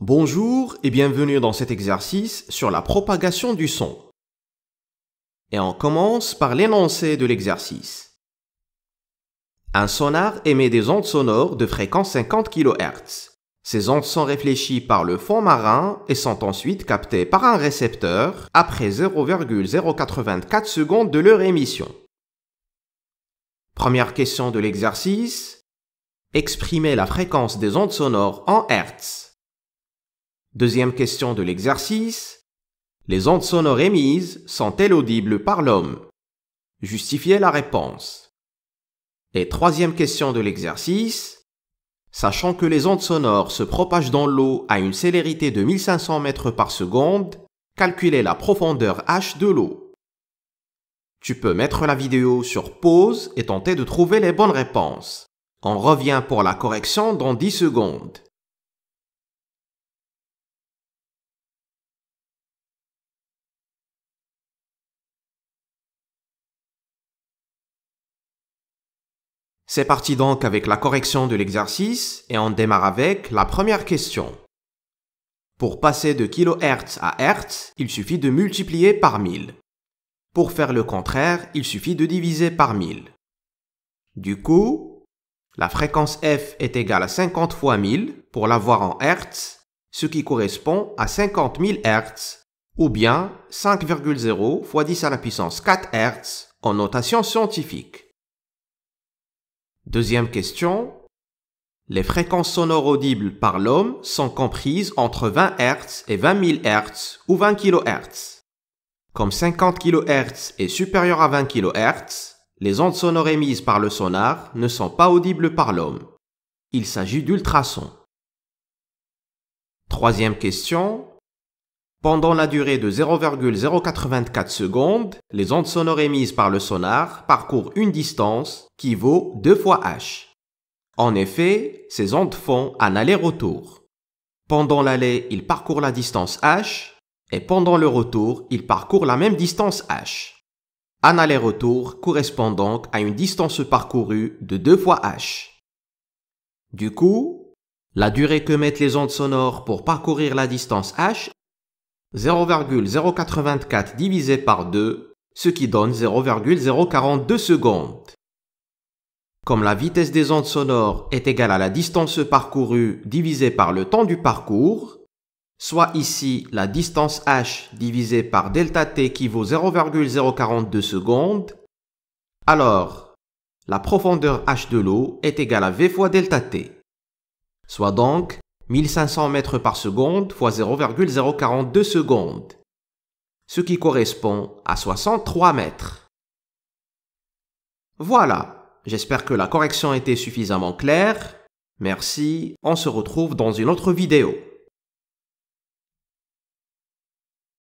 Bonjour et bienvenue dans cet exercice sur la propagation du son. Et on commence par l'énoncé de l'exercice. Un sonar émet des ondes sonores de fréquence 50 kHz. Ces ondes sont réfléchies par le fond marin et sont ensuite captées par un récepteur après 0,084 secondes de leur émission. Première question de l'exercice. Exprimer la fréquence des ondes sonores en Hertz. Deuxième question de l'exercice. Les ondes sonores émises sont-elles audibles par l'homme Justifiez la réponse. Et troisième question de l'exercice. Sachant que les ondes sonores se propagent dans l'eau à une célérité de 1500 mètres par seconde, calculez la profondeur h de l'eau. Tu peux mettre la vidéo sur pause et tenter de trouver les bonnes réponses. On revient pour la correction dans 10 secondes. C'est parti donc avec la correction de l'exercice et on démarre avec la première question. Pour passer de kHz à Hertz, il suffit de multiplier par 1000. Pour faire le contraire, il suffit de diviser par 1000. Du coup, la fréquence f est égale à 50 fois 1000 pour l'avoir en Hertz, ce qui correspond à 50 000 Hz, ou bien 5,0 fois 10 à la puissance 4 Hz en notation scientifique. Deuxième question. Les fréquences sonores audibles par l'homme sont comprises entre 20 Hz et 20 000 Hz ou 20 kHz. Comme 50 kHz est supérieur à 20 kHz, les ondes sonores émises par le sonar ne sont pas audibles par l'homme. Il s'agit d'ultrasons. Troisième question. Pendant la durée de 0,084 secondes, les ondes sonores émises par le sonar parcourent une distance qui vaut 2 fois h. En effet, ces ondes font un aller-retour. Pendant l'aller, ils parcourent la distance h, et pendant le retour, ils parcourent la même distance h. Un aller-retour correspond donc à une distance parcourue de 2 fois h. Du coup, la durée que mettent les ondes sonores pour parcourir la distance h 0,084 divisé par 2, ce qui donne 0,042 secondes. Comme la vitesse des ondes sonores est égale à la distance parcourue divisée par le temps du parcours, soit ici la distance h divisée par delta t qui vaut 0,042 secondes, alors la profondeur h de l'eau est égale à v fois delta t, soit donc 1500 mètres par seconde fois 0,042 secondes, ce qui correspond à 63 mètres. Voilà, j'espère que la correction était suffisamment claire. Merci, on se retrouve dans une autre vidéo.